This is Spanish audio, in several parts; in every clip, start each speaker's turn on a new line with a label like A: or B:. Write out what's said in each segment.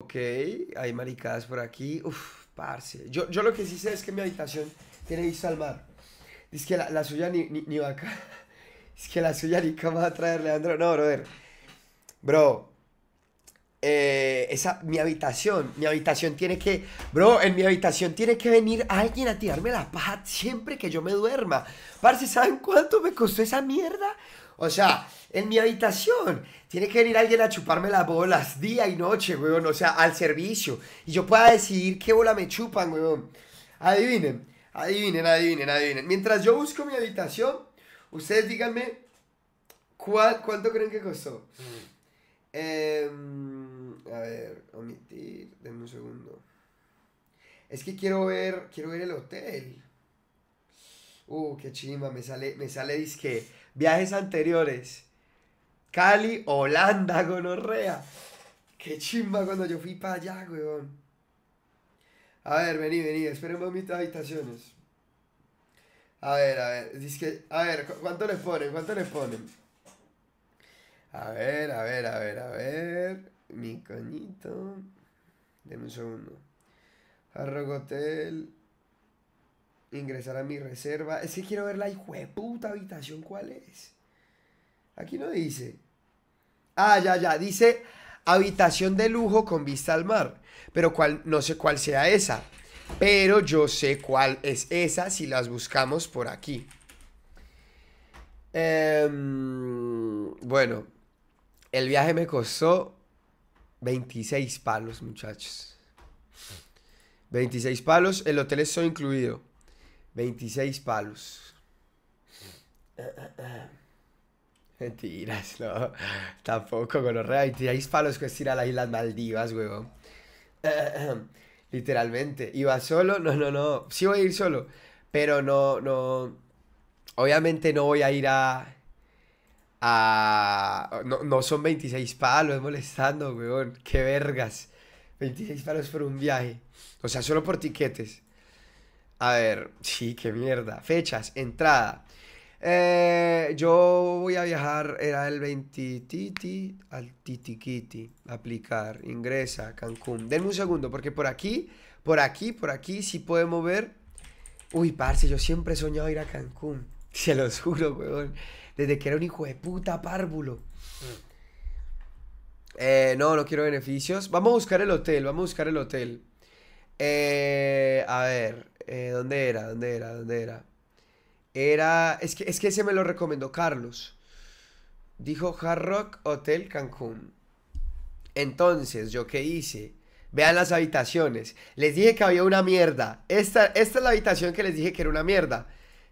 A: Ok, hay maricadas por aquí. Uf, parce. Yo, lo que sí sé es que mi habitación tiene vista al mar. Es que la, suya ni, va ni vaca. Es que la suya ni va a traer, Leandro. No, brother. Bro, eh, esa, mi habitación, mi habitación tiene que, bro, en mi habitación tiene que venir alguien a tirarme la paja siempre que yo me duerma. Parce, ¿saben cuánto me costó esa mierda? O sea, en mi habitación tiene que venir alguien a chuparme las bolas día y noche, weón, o sea, al servicio. Y yo pueda decidir qué bola me chupan, weón. Adivinen, adivinen, adivinen, adivinen. Mientras yo busco mi habitación, ustedes díganme cuánto creen que costó. Mm. Em, a ver, omitir, denme un segundo. Es que quiero ver, quiero ver el hotel. Uh, qué chimba, me sale, me sale disque. Viajes anteriores. Cali, Holanda, gonorrea. Qué chimba cuando yo fui para allá, weón. A ver, vení, vení, esperemos mis habitaciones. A ver, a ver, disque, a ver, ¿cuánto le ponen? ¿Cuánto le ponen? A ver, a ver, a ver, a ver mi coñito. Denme un segundo. Arrogotel. Ingresar a mi reserva. Es que quiero ver la puta habitación. ¿Cuál es? Aquí no dice. Ah, ya, ya. Dice habitación de lujo con vista al mar. Pero cuál, no sé cuál sea esa. Pero yo sé cuál es esa si las buscamos por aquí. Em, bueno, el viaje me costó 26 palos, muchachos. 26 palos, el hotel es incluido. 26 palos. Mentiras, no. Tampoco, con los 26 palos que es ir a las Islas Maldivas, huevón. Literalmente. ¿Iba solo? No, no, no. Sí voy a ir solo. Pero no, no. Obviamente no voy a ir a a... No, son 26 palos molestando, weón. Qué vergas. 26 palos por un viaje. O sea, solo por tiquetes. A ver, sí, qué mierda. Fechas, entrada. Eh, yo voy a viajar, era el 20 titi al titiquiti, aplicar, ingresa, Cancún. Denme un segundo, porque por aquí, por aquí, por aquí sí podemos ver. Uy, parce, yo siempre he soñado ir a Cancún. Se los juro, weón desde que era un hijo de puta párvulo. Mm. Eh, no, no quiero beneficios. Vamos a buscar el hotel, vamos a buscar el hotel. Eh, a ver, eh, ¿dónde era? ¿Dónde era? ¿Dónde era? Era. Es que, es me lo recomendó Carlos. Dijo Hard Rock Hotel Cancún. Entonces, ¿yo qué hice? Vean las habitaciones. Les dije que había una mierda. Esta, esta es la habitación que les dije que era una mierda.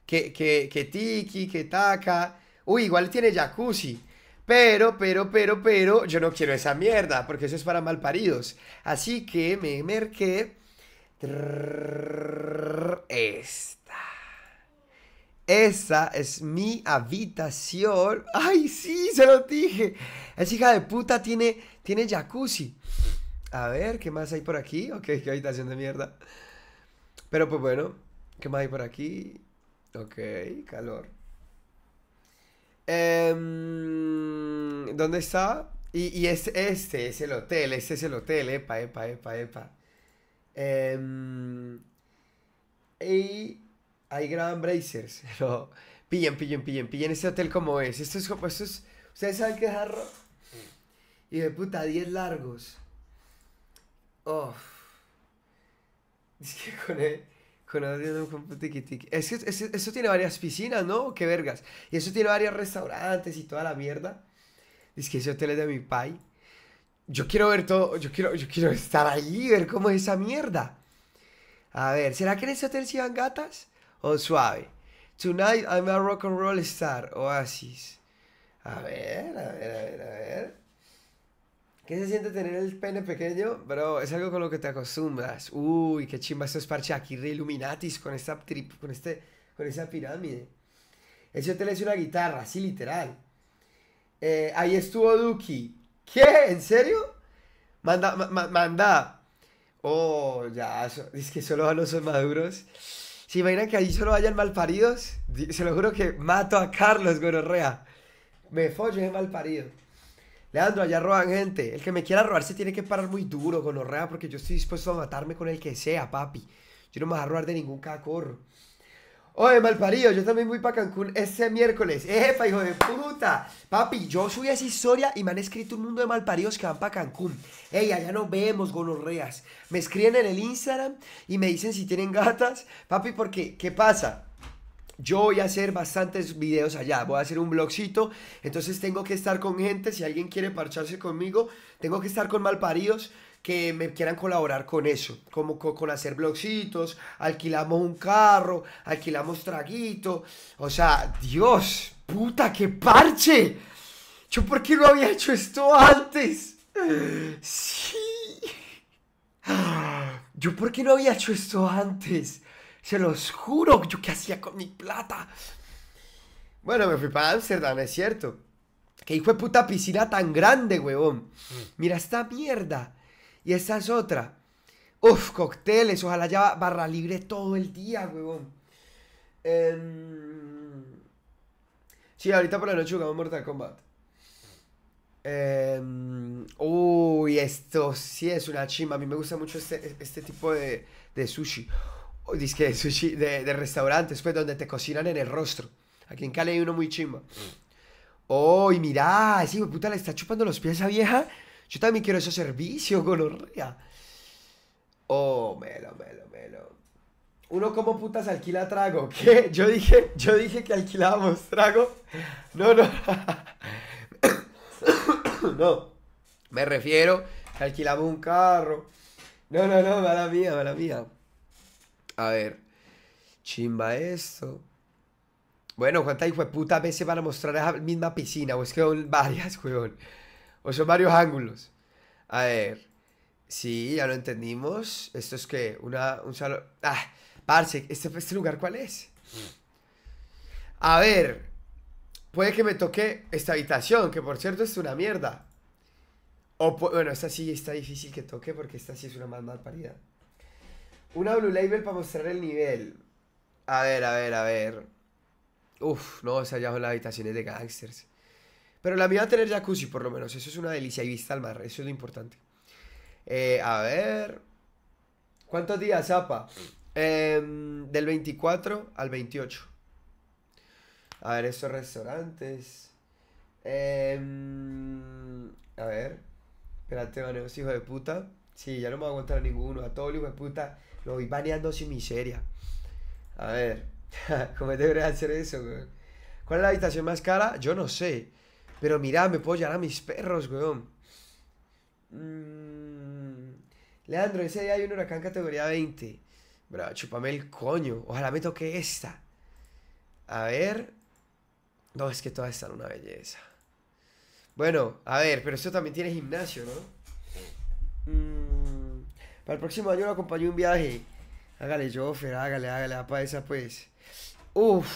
A: Que, que, que Tiki, que taca... Uy, igual tiene jacuzzi. Pero, pero, pero, pero, yo no quiero esa mierda, porque eso es para mal paridos Así que me merqué esta. Esta es mi habitación. ¡Ay, sí! Se lo dije. Esa hija de puta tiene, tiene jacuzzi. A ver, ¿qué más hay por aquí? Ok, qué habitación de mierda. Pero pues bueno, ¿qué más hay por aquí? Ok, calor. Em, ¿Dónde está? Y, es este, es el hotel, este es el hotel, epa, epa, epa, epa. Eh, y ahí graban Brazers, Pero Pillen, pillen, pillen, pillen este hotel como es. Esto es ustedes saben que es jarro. Y de puta, 10 largos. Oh. Es que con él... Con tiki. Es que eso tiene varias piscinas, ¿no? Qué vergas. Y eso tiene varios restaurantes y toda la mierda. Dice que ese hotel es de mi pai. Yo quiero ver todo, yo quiero, yo quiero estar allí ver cómo es esa mierda. A ver, ¿será que en ese hotel se van gatas? O suave. Tonight I'm a rock and roll star, Oasis. A ver, a ver, a ver, a ver. ¿Qué se siente tener el pene pequeño? Bro, es algo con lo que te acostumbras. Uy, qué chimba estos parches aquí re Illuminatis con esta trip, con este, con esa pirámide. Ese hotel es una guitarra, así literal. Eh, ahí estuvo Duki. ¿Qué? ¿En serio? Manda, manda. Oh, ya, es que solo van los maduros. ¿Se imaginan que allí solo vayan malparidos? Se lo juro que mato a Carlos Gororrea. Me follo de malparido. Leandro, allá roban gente. El que me quiera robar se tiene que parar muy duro, con gonorrea, porque yo estoy dispuesto a matarme con el que sea, papi. Yo no me voy a robar de ningún cacorro. Oye, malparido, yo también voy para Cancún este miércoles. Epa, hijo de puta. Papi, yo subí esa historia y me han escrito un mundo de malparidos que van para Cancún. Ey, allá no vemos, gonorreas. Me escriben en el Instagram y me dicen si tienen gatas. Papi, porque, ¿qué pasa? Yo voy a hacer bastantes videos allá, voy a hacer un blogcito, entonces tengo que estar con gente, si alguien quiere parcharse conmigo, tengo que estar con malparidos que me quieran colaborar con eso, como con, hacer blogcitos, alquilamos un carro, alquilamos traguito, o sea, Dios, puta, qué parche. Yo por qué no había hecho esto antes. Sí. Yo por qué no había hecho esto antes. Se los juro, yo qué hacía con mi plata. Bueno, me fui para Ámsterdam, es cierto. Que hijo de puta piscina tan grande, huevón. Mm. Mira esta mierda. Y esta es otra. Uf, cócteles. Ojalá ya barra libre todo el día, huevón. Em, sí, ahorita por la noche jugamos Mortal Kombat. Em, uy, esto sí es una chimba. A mí me gusta mucho este, este tipo de, de sushi disque de sushi, de, restaurantes, pues donde te cocinan en el rostro. Aquí en Cali hay uno muy chimba. Oh, y mirá, ese puta le está chupando los pies a vieja. Yo también quiero ese servicio, gonorrea. Oh, melo, melo, melo. Uno como putas alquila trago. ¿Qué? Yo dije, yo dije que alquilábamos trago. No, no. no. Me refiero que alquilamos un carro. No, no, no, mala mía, mala mía. A ver. Chimba esto. Bueno, ¿cuántas puta veces van a mostrar esa misma piscina? O es que son varias, weón. O son varios ángulos. A ver. Sí, ya lo entendimos. Esto es que una, un salón. Ah, parce, ¿este, ¿este lugar cuál es? A ver. Puede que me toque esta habitación, que por cierto es una mierda. O, bueno, esta sí está difícil que toque porque esta sí es una más mal parida. Una Blue Label para mostrar el nivel. A ver, a ver, a ver. Uf, no, sea, ya son las habitaciones de gangsters. Pero la mía va a tener jacuzzi, por lo menos. Eso es una delicia y vista al mar. Eso es lo importante. Eh, a ver. ¿Cuántos días, Zapa? Em, del 24 al 28. A ver, esos restaurantes. Em, a ver. Espérate, manejos, hijo de puta. Sí, ya no me voy a aguantar a ninguno. A todo el hijo de puta lo voy baneando sin miseria. A ver, ¿cómo debería hacer eso, weón? ¿Cuál es la habitación más cara? Yo no sé. Pero mira, me puedo llevar a mis perros, weón. Mm, Leandro, ese día hay un huracán categoría 20. Bro, chúpame el coño. Ojalá me toque esta. A ver. No, es que todas están una belleza. Bueno, a ver, pero esto también tiene gimnasio, ¿no? Para el próximo año lo acompaño un viaje. Hágale, Joffer, hágale, hágale, apa esa pues. Uf.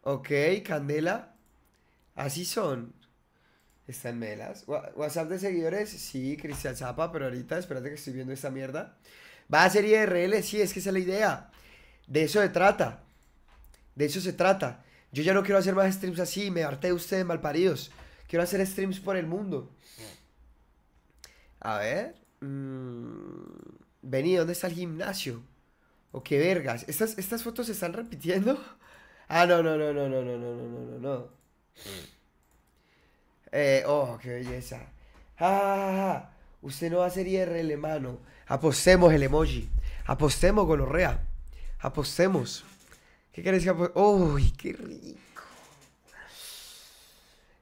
A: Ok, Candela. Así son. Están melas. WhatsApp de seguidores. Sí, Cristian Zapa, pero ahorita espérate que estoy viendo esta mierda. Va a ser IRL, sí, es que esa es la idea. De eso se trata. De eso se trata. Yo ya no quiero hacer más streams así, me harté de ustedes malparidos. Quiero hacer streams por el mundo. A ver. Mmm, vení, ¿dónde está el gimnasio? O qué vergas. ¿Estas, ¿Estas fotos se están repitiendo? Ah, no, no, no, no, no, no, no, no, no, no. Eh, oh, qué belleza. Ah, usted no va a ser IRL, mano. Apostemos el emoji. Apostemos, gonorrea. Apostemos. ¿Qué querés que apostemos? ¡Uy, qué rico!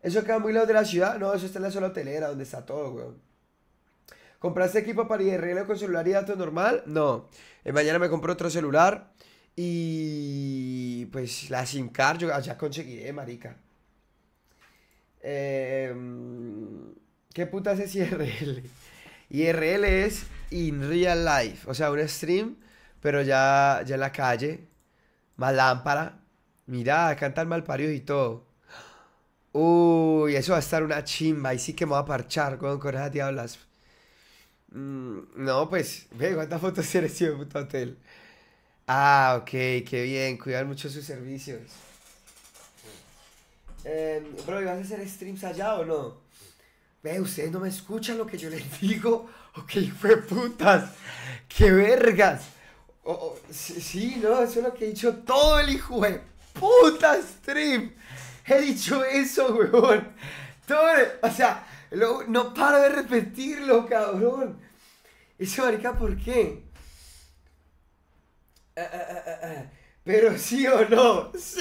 A: ¿Eso queda muy lejos de la ciudad? No, eso está en la zona hotelera, donde está todo, weón. ¿Compraste equipo para IRL con celular y datos normal? No. Eh, mañana me compro otro celular. Y pues la SIM card yo ya conseguiré, marica. Em, ¿Qué puta es IRL? IRL es in real life. O sea, un stream, pero ya, ya en la calle. Más lámpara. Mirá, cantan parios y todo. Uy, eso va a estar una chimba. Y sí que me voy a parchar con, con esas diablas. Mm, no, pues, ve, ¿cuántas fotos tienes de puto hotel? Ah, ok, qué bien, cuidar mucho sus servicios. Eh, bro, ¿y vas a hacer streams allá o no? Ve, ustedes no me escuchan lo que yo les digo. Ok, fue putas. ¡Qué vergas! sí, no, eso es lo que he dicho todo el hijo de puta stream. He dicho eso, weón. Todo, el, o sea, no paro de repetirlo, cabrón. ¿Eso marica, ¿por qué? Ah, ah, ah, Pero sí o no. ¡Sí!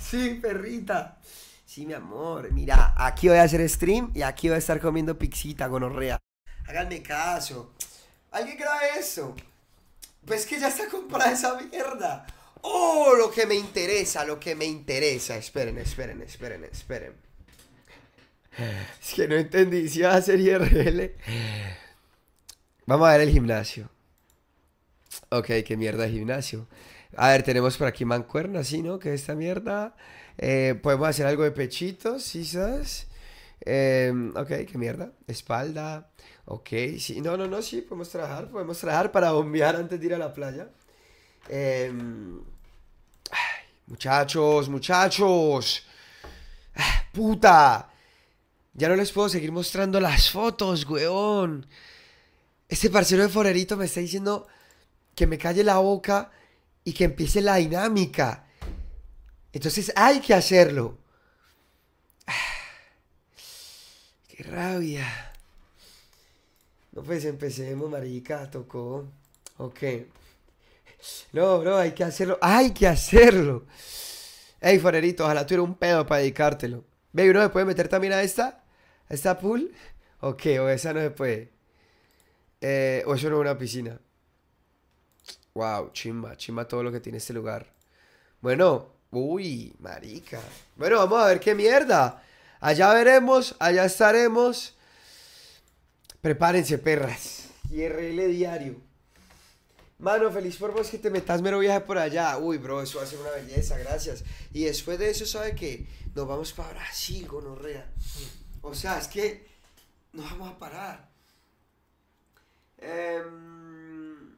A: Sí, perrita. Sí, mi amor. Mira, aquí voy a hacer stream y aquí voy a estar comiendo pixita, gonorrea. Háganme caso. ¿Alguien grabe eso? Pues que ya está comprada esa mierda. Oh, lo que me interesa, lo que me interesa. Esperen, esperen, esperen, esperen. Es que no entendí si va a ser IRL. Vamos a ver el gimnasio. Ok, qué mierda el gimnasio. A ver, tenemos por aquí mancuernas, ¿sí, no? Que esta mierda. Eh, podemos hacer algo de pechitos, quizás. Eh, em, ok, qué mierda. Espalda. Ok, sí. No, no, no, sí, podemos trabajar. Podemos trabajar para bombear antes de ir a la playa. Em, muchachos, muchachos. Ah, puta. Ya no les puedo seguir mostrando las fotos, weón. Este parcero de Forerito me está diciendo que me calle la boca y que empiece la dinámica. Entonces hay que hacerlo. Ah, qué rabia. No, pues empecemos, marica, tocó. Ok. No, bro, hay que hacerlo. Hay que hacerlo. Ey, Forerito, ojalá tuviera un pedo para dedicártelo. Baby, ¿no me puede meter también a esta? ¿Esta pool? Ok, o esa no se puede. Eh, o eso no es una piscina. Wow, chimba, chimba todo lo que tiene este lugar. Bueno, uy, marica. Bueno, vamos a ver qué mierda. Allá veremos, allá estaremos. Prepárense, perras. IRL diario. Mano, feliz por vos que te metas mero viaje por allá. Uy, bro, eso va a ser una belleza, gracias. Y después de eso, ¿sabe que Nos vamos para Brasil, gonorrea. O sea, es que no vamos a parar. Em,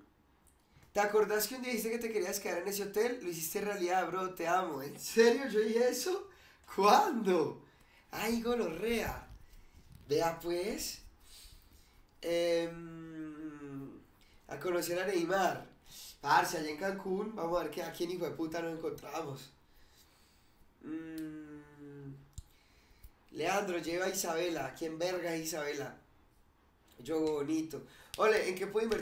A: ¿Te acordás que un día dijiste que te querías quedar en ese hotel? Lo hiciste realidad, bro, te amo. ¿En serio yo dije eso? ¿Cuándo? Ay, gonorrea. Vea pues. Em, a conocer a Neymar. Parce, allá en Cancún, vamos a ver que aquí en hijo de puta nos encontramos. Mmm. Leandro, lleva a Isabela. ¿Quién verga Isabela? Yo bonito. Ole, ¿en qué puedo invertir?